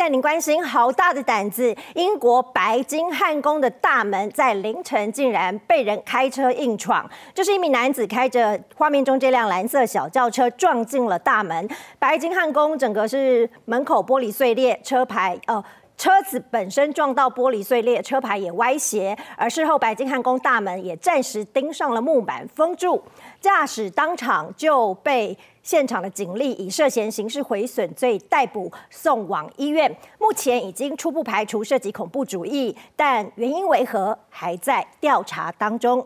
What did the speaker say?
带您关心，好大的胆子！英国白金汉宫的大门在凌晨竟然被人开车硬闯，就是一名男子开着画面中这辆蓝色小轿车撞进了大门。白金汉宫整个是门口玻璃碎裂，车牌呃。车子本身撞到玻璃碎裂，车牌也歪斜，而事后白金汉宫大门也暂时钉上了木板封住。驾驶当场就被现场的警力以涉嫌刑事毁损罪逮捕，送往医院。目前已经初步排除涉及恐怖主义，但原因为何还在调查当中。